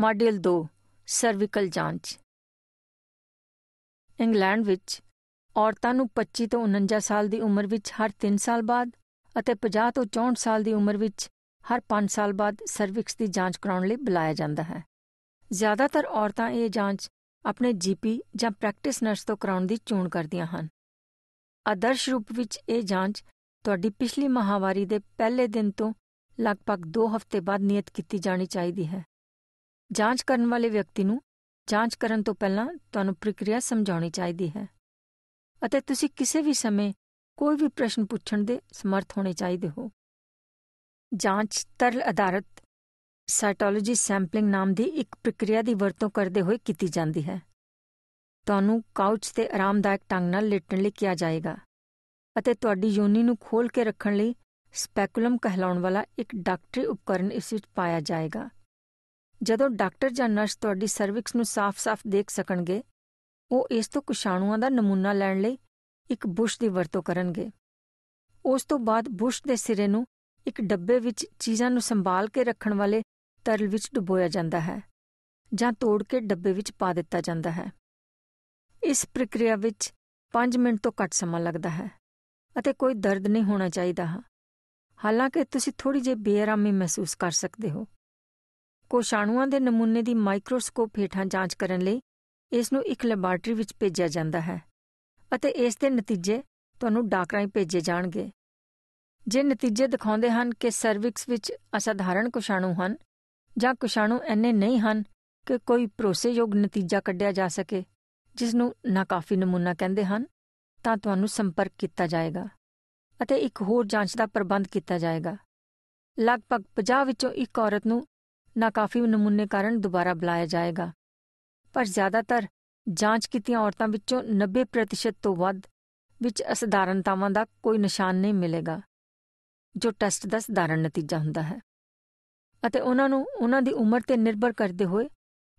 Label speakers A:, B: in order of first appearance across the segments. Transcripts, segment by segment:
A: model 2 cervical ਜਾਂਚ England ਵਿੱਚ ਔਰਤਾਂ ਨੂੰ 25 ਤੋਂ 49 ਸਾਲ ਦੀ ਉਮਰ ਵਿੱਚ ਹਰ 3 ਸਾਲ ਬਾਅਦ ਅਤੇ 50 ਤੋਂ 64 ਸਾਲ ਦੀ ਉਮਰ ਵਿੱਚ ਹਰ 5 ਸਾਲ ਬਾਅਦ ਸਰਵਿਕਸ ਦੀ ਜਾਂਚ ਕਰਾਉਣ ਲਈ ਬੁਲਾਇਆ ਜਾਂਦਾ ਹੈ ਜ਼ਿਆਦਾਤਰ ਔਰਤਾਂ ਇਹ ਜਾਂਚ ਆਪਣੇ ਜੀਪੀ ਜਾਂ ਪ੍ਰੈਕਟਿਸ ਨਰਸ ਤੋਂ ਕਰਾਉਣ ਦੀ ਚੋਣ ਕਰਦੀਆਂ ਹਨ ਆਦਰਸ਼ ਰੂਪ ਵਿੱਚ ਇਹ ਜਾਂਚ ਤੁਹਾਡੀ ਪਿਛਲੀ ਮਹਾਵਾਰੀ ਦੇ ਪਹਿਲੇ ਦਿਨ ਤੋਂ ਲਗਭਗ 2 ਹਫ਼ਤੇ ਬਾਅਦ ਨਿਯਤ ਕੀਤੀ ਜਾਣੀ ਚਾਹੀਦੀ ਹੈ ਜਾਂਚ ਕਰਨ ਵਾਲੇ ਵਿਅਕਤੀ ਨੂੰ ਜਾਂਚ ਕਰਨ ਤੋਂ ਪਹਿਲਾਂ ਤੁਹਾਨੂੰ ਪ੍ਰਕਿਰਿਆ ਸਮਝਾਉਣੀ ਚਾਹੀਦੀ ਹੈ ਅਤੇ ਤੁਸੀਂ ਕਿਸੇ ਵੀ ਸਮੇਂ ਕੋਈ ਵੀ ਪ੍ਰਸ਼ਨ ਪੁੱਛਣ ਦੇ ਸਮਰਥ ਹੋਣੇ ਚਾਹੀਦੇ ਹੋ ਜਾਂਚ ਤਰਲ ਆਧਾਰਿਤ ਸਾਈਟੋਲੋਜੀ ਸੈਂਪਲਿੰਗ ਨਾਮ ਦੀ ਇੱਕ ਪ੍ਰਕਿਰਿਆ ਦੀ ਵਰਤੋਂ ਕਰਦੇ ਹੋਏ ਕੀਤੀ ਜਾਂਦੀ ਹੈ ਤੁਹਾਨੂੰ ਕਾਊਚ ਤੇ ਆਰਾਮਦਾਇਕ ਢੰਗ ਨਾਲ ਲੇਟਣ ਲਈ ਕਿਹਾ ਜਾਏਗਾ ਅਤੇ ਤੁਹਾਡੀ ਯੋਨੀ ਨੂੰ ਖੋਲ ਕੇ ਰੱਖਣ ਲਈ ਸਪੈਕੂਲਮ ਕਹਿਲਾਉਣ ਵਾਲਾ ਇੱਕ ਡਾਕਟਰੀ ਉਪਕਰਨ ਇਸ ਵਿੱਚ ਪਾਇਆ ਜਾਏਗਾ ਜਦੋਂ ਡਾਕਟਰ ਜਾਂ ਨਰਸ ਤੁਹਾਡੀ ਸਰਵਿਕਸ ਨੂੰ ਸਾਫ਼-ਸਾਫ਼ ਦੇਖ ਸਕਣਗੇ ਉਹ ਇਸ ਤੋਂ ਕੁਸ਼ਾਣੂਆਂ ਦਾ ਨਮੂਨਾ ਲੈਣ ਲਈ ਇੱਕ ਬੁਸ਼ ਦੀ ਵਰਤੋਂ ਕਰਨਗੇ ਉਸ ਤੋਂ ਬਾਅਦ ਬੁਸ਼ ਦੇ ਸਿਰੇ ਨੂੰ ਇੱਕ ਡੱਬੇ ਵਿੱਚ ਚੀਜ਼ਾਂ ਨੂੰ ਸੰਭਾਲ ਕੇ ਰੱਖਣ ਵਾਲੇ ਤਰਲ ਵਿੱਚ ਡੁਬੋਇਆ ਜਾਂਦਾ ਹੈ ਜਾਂ ਤੋੜ ਕੇ ਡੱਬੇ ਵਿੱਚ ਪਾ ਦਿੱਤਾ ਜਾਂਦਾ ਹੈ ਇਸ ਪ੍ਰਕਿਰਿਆ ਵਿੱਚ 5 ਮਿੰਟ ਤੋਂ ਘੱਟ ਸਮਾਂ ਲੱਗਦਾ ਹੈ ਅਤੇ ਕੋਈ ਦਰਦ ਨਹੀਂ ਹੋਣਾ ਚਾਹੀਦਾ ਹਾਲਾਂਕਿ ਤੁਸੀਂ ਥੋੜੀ ਜਿਹੀ ਬੇਆਰਾਮੀ ਮਹਿਸੂਸ ਕਰ ਸਕਦੇ ਹੋ ਕੋਸ਼ਾਣੂਆਂ ਦੇ ਨਮੂਨੇ ਦੀ ਮਾਈਕਰੋਸਕੋਪ ਹੇਠਾਂ ਜਾਂਚ ਕਰਨ ਲਈ ਇਸ ਨੂੰ ਇੱਕ ਲੈਬਾਰਟਰੀ ਵਿੱਚ ਭੇਜਿਆ ਜਾਂਦਾ ਹੈ ਅਤੇ ਇਸ ਦੇ ਨਤੀਜੇ ਤੁਹਾਨੂੰ ਡਾਕਟਰਾਂ ਹੀ ਭੇਜੇ ਜਾਣਗੇ ਜੇ ਨਤੀਜੇ ਦਿਖਾਉਂਦੇ ਹਨ ਕਿ ਸਰਵਿਕਸ ਵਿੱਚ ਅਸਧਾਰਨ ਕੋਸ਼ਾਣੂ ਹਨ ਜਾਂ ਕੋਸ਼ਾਣੂ ਐਨੇ ਨਹੀਂ ਹਨ ਕਿ ਕੋਈ ਭਰੋਸੇਯੋਗ ਨਤੀਜਾ ਕੱਢਿਆ ਜਾ ਸਕੇ ਜਿਸ ਨੂੰ ਨਾਕਾਫੀ ਨਮੂਨਾ ਕਹਿੰਦੇ ਹਨ ਤਾਂ ਤੁਹਾਨੂੰ ਸੰਪਰਕ ਕੀਤਾ ਜਾਏਗਾ ਅਤੇ ਇੱਕ ਹੋਰ ਜਾਂਚ ਦਾ ਪ੍ਰਬੰਧ ਕੀਤਾ ਜਾਏਗਾ ਲਗਭਗ 50 ਵਿੱਚੋਂ ਇੱਕ ਔਰਤ ਨੂੰ ਨਾ ਕਾਫੀ ਨਮੂਨੇ ਕਾਰਨ ਦੁਬਾਰਾ ਬੁਲਾਇਆ ਜਾਏਗਾ ਪਰ ਜ਼ਿਆਦਾਤਰ ਜਾਂਚ ਕੀਤੀਆਂ ਔਰਤਾਂ ਵਿੱਚੋਂ 90% ਤੋਂ ਵੱਧ ਵਿੱਚ ਅਸਧਾਰਨਤਾਵਾਂ ਦਾ ਕੋਈ ਨਿਸ਼ਾਨ ਨਹੀਂ ਮਿਲੇਗਾ ਜੋ ਟੈਸਟ ਦਾ ਸਧਾਰਨ ਨਤੀਜਾ ਹੁੰਦਾ ਹੈ ਅਤੇ ਉਹਨਾਂ ਨੂੰ ਉਹਨਾਂ ਦੀ ਉਮਰ ਤੇ ਨਿਰਭਰ ਕਰਦੇ ਹੋਏ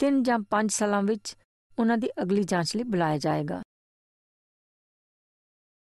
A: 3 ਜਾਂ 5 ਸਾਲਾਂ ਵਿੱਚ ਉਹਨਾਂ ਦੀ ਅਗਲੀ ਜਾਂਚ ਲਈ ਬੁਲਾਇਆ ਜਾਏਗਾ